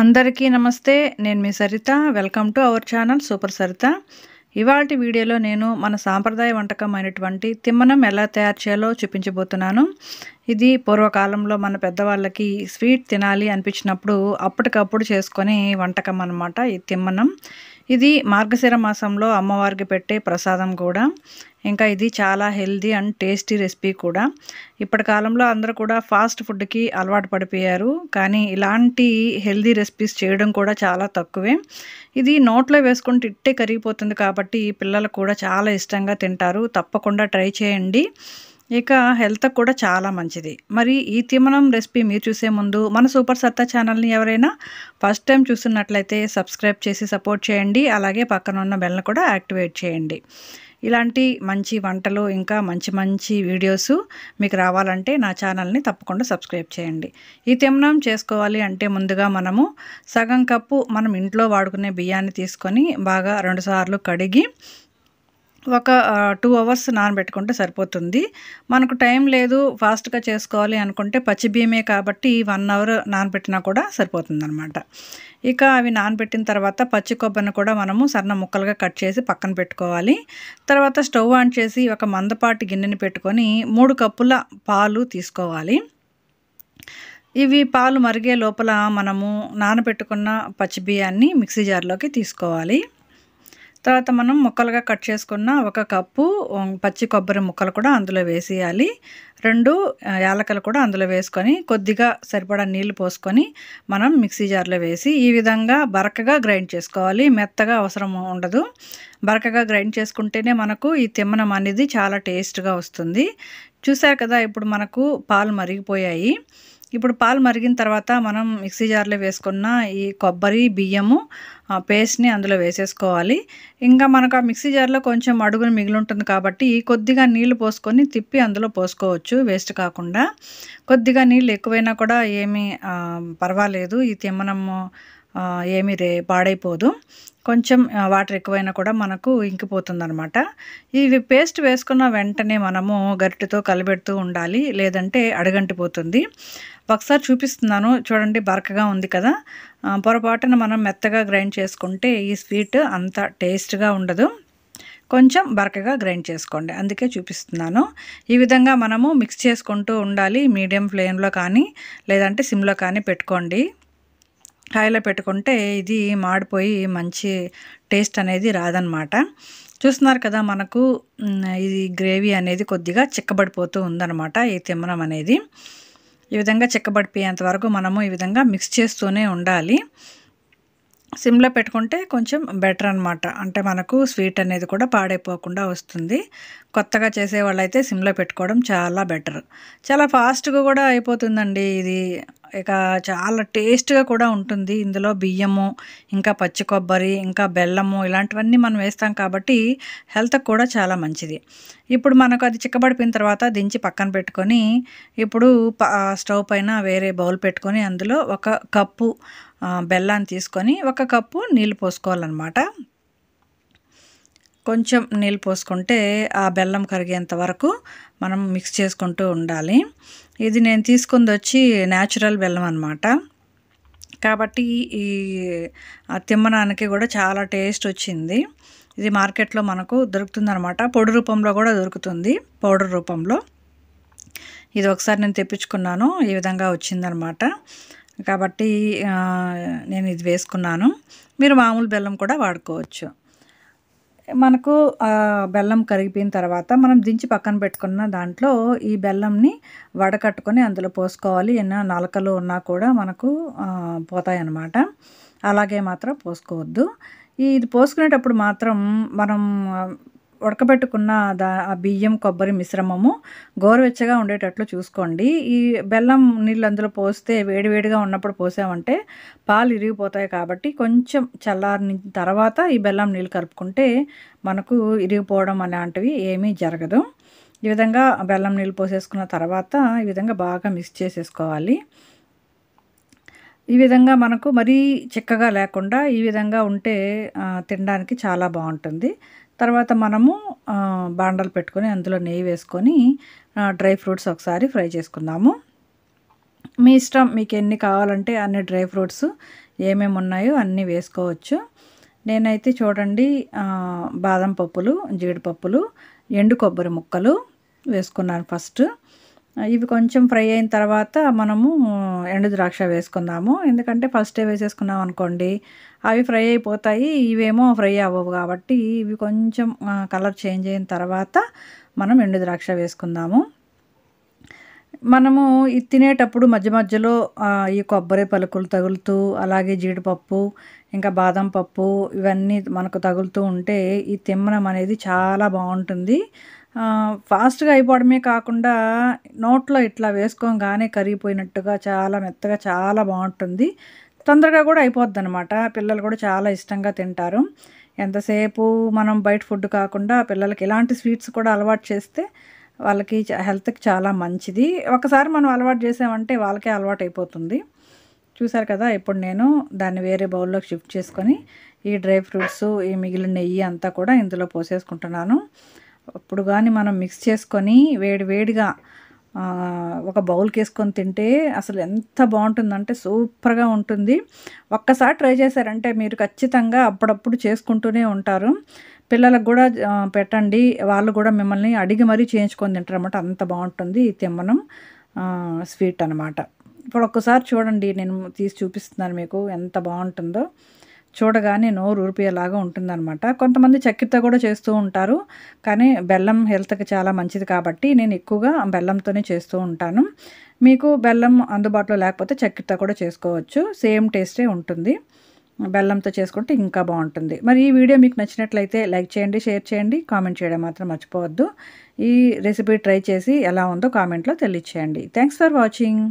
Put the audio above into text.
అందరికీ నమస్తే నేను మీ Saritha welcome to our channel super Saritha ఇవాళ వీడియోలో నేను మన సాంప్రదాయ వంటకం అయినటువంటి తిమ్మనం ఎలా తయారు చేయాలో చూపించబోతున్నాను ఇది పూర్వకాలంలో మన పెద్దవాళ్ళకి స్వీట్ తినాలి అనిపించినప్పుడు అప్పటికప్పుడు చేసుకునే వంటకం అనమాట ఈ తిమ్మనం ఇది మార్గశిర మాసంలో అమ్మవారికి పెట్టే ప్రసాదం కూడా ఇంకా ఇది చాలా హెల్దీ అండ్ టేస్టీ రెసిపీ కూడా ఇప్పటి కాలంలో అందరూ కూడా ఫాస్ట్ ఫుడ్కి అలవాటు పడిపోయారు కానీ ఇలాంటి హెల్దీ రెసిపీస్ చేయడం కూడా చాలా తక్కువే ఇది నోట్లో వేసుకుంటే ఇట్టే కరిగిపోతుంది కాబట్టి ఈ పిల్లలు కూడా చాలా ఇష్టంగా తింటారు తప్పకుండా ట్రై చేయండి ఇక హెల్త్ కూడా చాలా మంచిది మరి ఈ తిమనం రెసిపీ మీరు చూసే ముందు మన సూపర్ సత్తా ఛానల్ని ఎవరైనా ఫస్ట్ టైం చూస్తున్నట్లయితే సబ్స్క్రైబ్ చేసి సపోర్ట్ చేయండి అలాగే పక్కన ఉన్న బెల్ని కూడా యాక్టివేట్ చేయండి ఇలాంటి మంచి వంటలు ఇంకా మంచి మంచి వీడియోస్ మీకు రావాలంటే నా ఛానల్ని తప్పకుండా సబ్స్క్రైబ్ చేయండి ఈ తిమనం చేసుకోవాలి అంటే ముందుగా మనము సగం కప్పు మనం ఇంట్లో వాడుకునే బియ్యాన్ని తీసుకొని బాగా రెండుసార్లు కడిగి ఒక టూ అవర్స్ నానబెట్టుకుంటే సరిపోతుంది మనకు టైం లేదు ఫాస్ట్గా చేసుకోవాలి అనుకుంటే పచ్చి బియ్యమే కాబట్టి వన్ అవర్ నానబెట్టినా కూడా సరిపోతుంది అనమాట ఇక అవి నానబెట్టిన తర్వాత పచ్చి కొబ్బరిని కూడా మనము సన్న ముక్కలుగా కట్ చేసి పక్కన పెట్టుకోవాలి తర్వాత స్టవ్ ఆన్ చేసి ఒక మందపాటి గిన్నెని పెట్టుకొని మూడు కప్పుల పాలు తీసుకోవాలి ఇవి పాలు మరిగే లోపల మనము నానబెట్టుకున్న పచ్చి బియ్యాన్ని మిక్సీ జార్లోకి తీసుకోవాలి తర్వాత మనం ముక్కలుగా కట్ చేసుకున్న ఒక కప్పు పచ్చి కొబ్బరి ముక్కలు కూడా అందులో వేసేయాలి రెండు యాలకలు కూడా అందులో వేసుకొని కొద్దిగా సరిపడా నీళ్లు పోసుకొని మనం మిక్సీ జార్లో వేసి ఈ విధంగా బరకగా గ్రైండ్ చేసుకోవాలి మెత్తగా అవసరం ఉండదు బరకగా గ్రైండ్ చేసుకుంటేనే మనకు ఈ తిమ్మనం అనేది చాలా టేస్ట్గా వస్తుంది చూసారు కదా ఇప్పుడు మనకు పాలు మరిగిపోయాయి ఇప్పుడు పాలు మరిగిన తర్వాత మనం మిక్సీ జార్లో వేసుకున్న ఈ కొబ్బరి బియ్యము పేస్ట్ని అందులో వేసేసుకోవాలి ఇంకా మనకు ఆ మిక్సీ జార్లో కొంచెం అడుగుని మిగిలి ఉంటుంది కాబట్టి కొద్దిగా నీళ్లు పోసుకొని తిప్పి అందులో పోసుకోవచ్చు వేస్ట్ కాకుండా కొద్దిగా నీళ్ళు ఎక్కువైనా కూడా ఏమీ పర్వాలేదు ఈ తిమ్మనము ఏమీ రే పాడైపోదు కొంచెం వాటర్ ఎక్కువైనా కూడా మనకు ఇంకిపోతుంది అనమాట ఇవి పేస్ట్ వేసుకున్న వెంటనే మనము గరిటెతో కలబెడుతూ ఉండాలి లేదంటే అడగంటిపోతుంది ఒకసారి చూపిస్తున్నాను చూడండి బరకగా ఉంది కదా పొరపాటున మనం మెత్తగా గ్రైండ్ చేసుకుంటే ఈ స్వీట్ అంత టేస్ట్గా ఉండదు కొంచెం బరకగా గ్రైండ్ చేసుకోండి అందుకే చూపిస్తున్నాను ఈ విధంగా మనము మిక్స్ చేసుకుంటూ ఉండాలి మీడియం ఫ్లేమ్లో కానీ లేదంటే సిమ్లో కానీ పెట్టుకోండి హాయిలో పెట్టుకుంటే ఇది మాడిపోయి మంచి టేస్ట్ అనేది రాదనమాట చూస్తున్నారు కదా మనకు ఇది గ్రేవీ అనేది కొద్దిగా చిక్కబడిపోతూ ఉందనమాట ఈ తిమ్మనం అనేది ఈ విధంగా చిక్కబడిపోయేంత వరకు మనము ఈ విధంగా మిక్స్ చేస్తూనే ఉండాలి సిమ్లో పెట్టుకుంటే కొంచెం బెటర్ అనమాట అంటే మనకు స్వీట్ అనేది కూడా పాడైపోకుండా వస్తుంది కొత్తగా చేసే వాళ్ళైతే సిమ్లో పెట్టుకోవడం చాలా బెటర్ చాలా ఫాస్ట్గా కూడా అయిపోతుందండి ఇది ఇక చాలా టేస్ట్గా కూడా ఉంటుంది ఇందులో బియ్యము ఇంకా పచ్చి కొబ్బరి ఇంకా బెల్లము ఇలాంటివన్నీ మనం వేస్తాం కాబట్టి హెల్త్కి కూడా చాలా మంచిది ఇప్పుడు మనకు అది చిక్కబడిపోయిన తర్వాత దించి పక్కన పెట్టుకొని ఇప్పుడు స్టవ్ పైన వేరే బౌల్ పెట్టుకొని అందులో ఒక కప్పు బెల్లాన్ని తీసుకొని ఒక కప్పు నీళ్ళు పోసుకోవాలన్నమాట కొంచెం నీళ్ళు పోసుకుంటే ఆ బెల్లం కరిగేంత వరకు మనం మిక్స్ చేసుకుంటూ ఉండాలి ఇది నేను తీసుకుంది వచ్చి న్యాచురల్ బెల్లం అనమాట కాబట్టి ఈ తిమ్మనానికి కూడా చాలా టేస్ట్ వచ్చింది ఇది మార్కెట్లో మనకు దొరుకుతుందనమాట పొడి రూపంలో కూడా దొరుకుతుంది పౌడర్ రూపంలో ఇది ఒకసారి నేను తెప్పించుకున్నాను ఈ విధంగా వచ్చిందనమాట కాబట్టి నేను ఇది వేసుకున్నాను మీరు మామూలు బెల్లం కూడా వాడుకోవచ్చు మనకు బెల్లం కరిగిపోయిన తర్వాత మనం దించి పక్కన పెట్టుకున్న దాంట్లో ఈ బెల్లంని వడకట్టుకొని అందులో పోసుకోవాలి ఎన్న నలకలు ఉన్నా కూడా మనకు పోతాయి అన్నమాట అలాగే మాత్రం పోసుకోవద్దు ఇది పోసుకునేటప్పుడు మాత్రం మనం ఉడకబెట్టుకున్న దా ఆ బియ్యం కొబ్బరి మిశ్రమము గోరువెచ్చగా ఉండేటట్లు చూసుకోండి ఈ బెల్లం నీళ్ళు అందులో పోస్తే వేడివేడిగా ఉన్నప్పుడు పోసామంటే పాలు ఇరిగిపోతాయి కాబట్టి కొంచెం చల్లారిన తర్వాత ఈ బెల్లం నీళ్ళు కలుపుకుంటే మనకు ఇరిగిపోవడం అలాంటివి ఏమీ జరగదు ఈ విధంగా బెల్లం నీళ్ళు పోసేసుకున్న తర్వాత ఈ విధంగా బాగా మిక్స్ చేసేసుకోవాలి ఈ విధంగా మనకు మరీ చిక్కగా లేకుండా ఈ విధంగా ఉంటే తినడానికి చాలా బాగుంటుంది తర్వాత మనము బాండలు పెట్టుకొని అందులో నెయ్యి వేసుకొని డ్రై ఫ్రూట్స్ ఒకసారి ఫ్రై చేసుకుందాము మీ ఇష్టం మీకు ఎన్ని కావాలంటే అన్ని డ్రై ఫ్రూట్స్ ఏమేమి ఉన్నాయో అన్నీ వేసుకోవచ్చు నేనైతే చూడండి బాదం పప్పులు జీడిపప్పులు ఎండు కొబ్బరి ముక్కలు వేసుకున్నాను ఫస్ట్ ఇవి కొంచెం ఫ్రై అయిన తర్వాత మనము ఎండు ద్రాక్ష వేసుకుందాము ఎందుకంటే ఫస్టే వేసేసుకున్నాం అనుకోండి అవి ఫ్రై అయిపోతాయి ఇవేమో ఫ్రై అవ్వవు కాబట్టి ఇవి కొంచెం కలర్ చేంజ్ అయిన తర్వాత మనం ఎండు ద్రాక్ష వేసుకుందాము మనము ఇది తినేటప్పుడు మధ్య మధ్యలో ఈ కొబ్బరి పలుకులు తగులుతూ అలాగే జీడిపప్పు ఇంకా బాదం పప్పు ఇవన్నీ మనకు తగులుతూ ఉంటే ఈ తిమ్మనం అనేది చాలా బాగుంటుంది ఫాస్ట్గా అయిపోవడమే కాకుండా నోట్లో ఇట్లా వేసుకోగానే కరిగిపోయినట్టుగా చాలా మెత్తగా చాలా బాగుంటుంది తొందరగా కూడా అయిపోద్ది అనమాట పిల్లలు కూడా చాలా ఇష్టంగా తింటారు ఎంతసేపు మనం బయట ఫుడ్ కాకుండా పిల్లలకి ఇలాంటి స్వీట్స్ కూడా అలవాటు చేస్తే వాళ్ళకి హెల్త్కి చాలా మంచిది ఒకసారి మనం అలవాటు చేసామంటే వాళ్ళకే అలవాటు అయిపోతుంది చూసారు కదా ఇప్పుడు నేను దాన్ని వేరే బౌల్లోకి షిఫ్ట్ చేసుకొని ఈ డ్రై ఫ్రూట్స్ ఈ మిగిలిన నెయ్యి అంతా కూడా ఇందులో పోసేసుకుంటున్నాను అప్పుడు కానీ మనం మిక్స్ చేసుకొని వేడి వేడిగా ఒక బౌల్కి వేసుకొని తింటే అసలు ఎంత బాగుంటుందంటే సూపర్గా ఉంటుంది ఒక్కసారి ట్రై చేశారంటే మీరు ఖచ్చితంగా అప్పుడప్పుడు చేసుకుంటూనే ఉంటారు పిల్లలకు కూడా పెట్టండి వాళ్ళు కూడా మిమ్మల్ని అడిగి మరీ చేయించుకొని తింటారు అనమాట అంత బాగుంటుంది ఈ తిమ్మనం స్వీట్ అనమాట ఇప్పుడు ఒక్కసారి చూడండి నేను తీసి చూపిస్తున్నాను మీకు ఎంత బాగుంటుందో చూడగానే నోరు ఊరిపోయేలాగా ఉంటుందన్నమాట కొంతమంది చక్కెరతో కూడా చేస్తూ ఉంటారు కానీ బెల్లం హెల్త్కి చాలా మంచిది కాబట్టి నేను ఎక్కువగా బెల్లంతోనే చేస్తూ ఉంటాను మీకు బెల్లం అందుబాటులో లేకపోతే చక్కెరతో కూడా చేసుకోవచ్చు సేమ్ టేస్టే ఉంటుంది బెల్లంతో చేసుకుంటే ఇంకా బాగుంటుంది మరి ఈ వీడియో మీకు నచ్చినట్లయితే లైక్ చేయండి షేర్ చేయండి కామెంట్ చేయడం మాత్రం మర్చిపోవద్దు ఈ రెసిపీ ట్రై చేసి ఎలా ఉందో కామెంట్లో తెలియచేయండి థ్యాంక్స్ ఫర్ వాచింగ్